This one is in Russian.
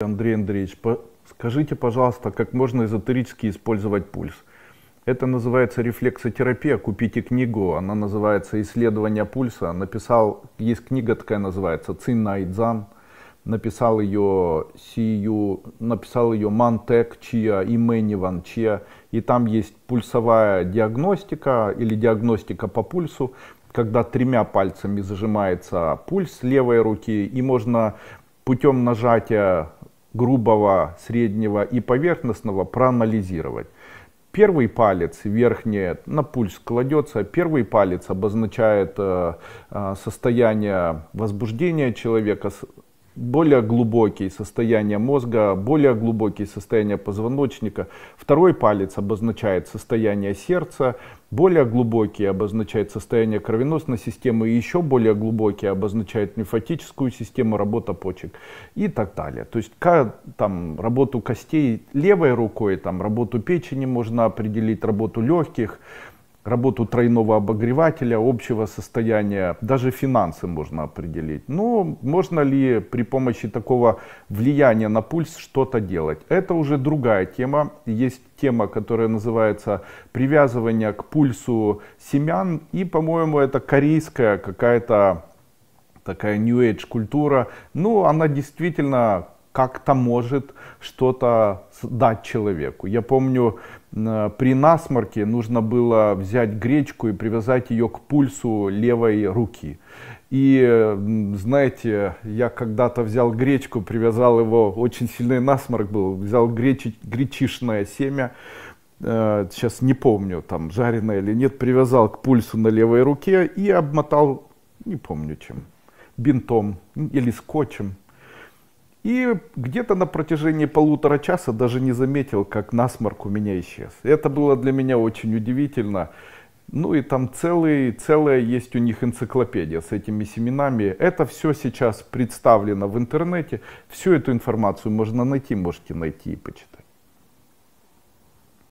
Андрей Андреевич, скажите, пожалуйста, как можно эзотерически использовать пульс? Это называется рефлексотерапия. Купите книгу, она называется «Исследование пульса». Написал, есть книга такая называется «Цинна Идзан». Написал ее Сию, написал ее Мантек Чия и Ван Чия. И там есть пульсовая диагностика или диагностика по пульсу, когда тремя пальцами зажимается пульс левой руки, и можно путем нажатия грубого, среднего и поверхностного проанализировать. Первый палец верхний на пульс кладется, первый палец обозначает э, э, состояние возбуждения человека, более глубокие состояния мозга, более глубокие состояния позвоночника. Второй палец обозначает состояние сердца, более глубокие обозначает состояние кровеносной системы, и еще более глубокие обозначает лимфатическую систему, работа почек и так далее. То есть там, работу костей левой рукой, там, работу печени можно определить, работу легких, работу тройного обогревателя, общего состояния, даже финансы можно определить. Но ну, можно ли при помощи такого влияния на пульс что-то делать? Это уже другая тема. Есть тема, которая называется привязывание к пульсу семян. И, по-моему, это корейская какая-то такая New Age культура. Ну, она действительно как-то может что-то дать человеку. Я помню, при насморке нужно было взять гречку и привязать ее к пульсу левой руки. И знаете, я когда-то взял гречку, привязал его, очень сильный насморк был, взял гречи, гречишное семя, э, сейчас не помню, там жареное или нет, привязал к пульсу на левой руке и обмотал, не помню чем, бинтом или скотчем, и где-то на протяжении полутора часа даже не заметил, как насморк у меня исчез. Это было для меня очень удивительно. Ну и там целый, целая есть у них энциклопедия с этими семенами. Это все сейчас представлено в интернете. Всю эту информацию можно найти, можете найти и почитать.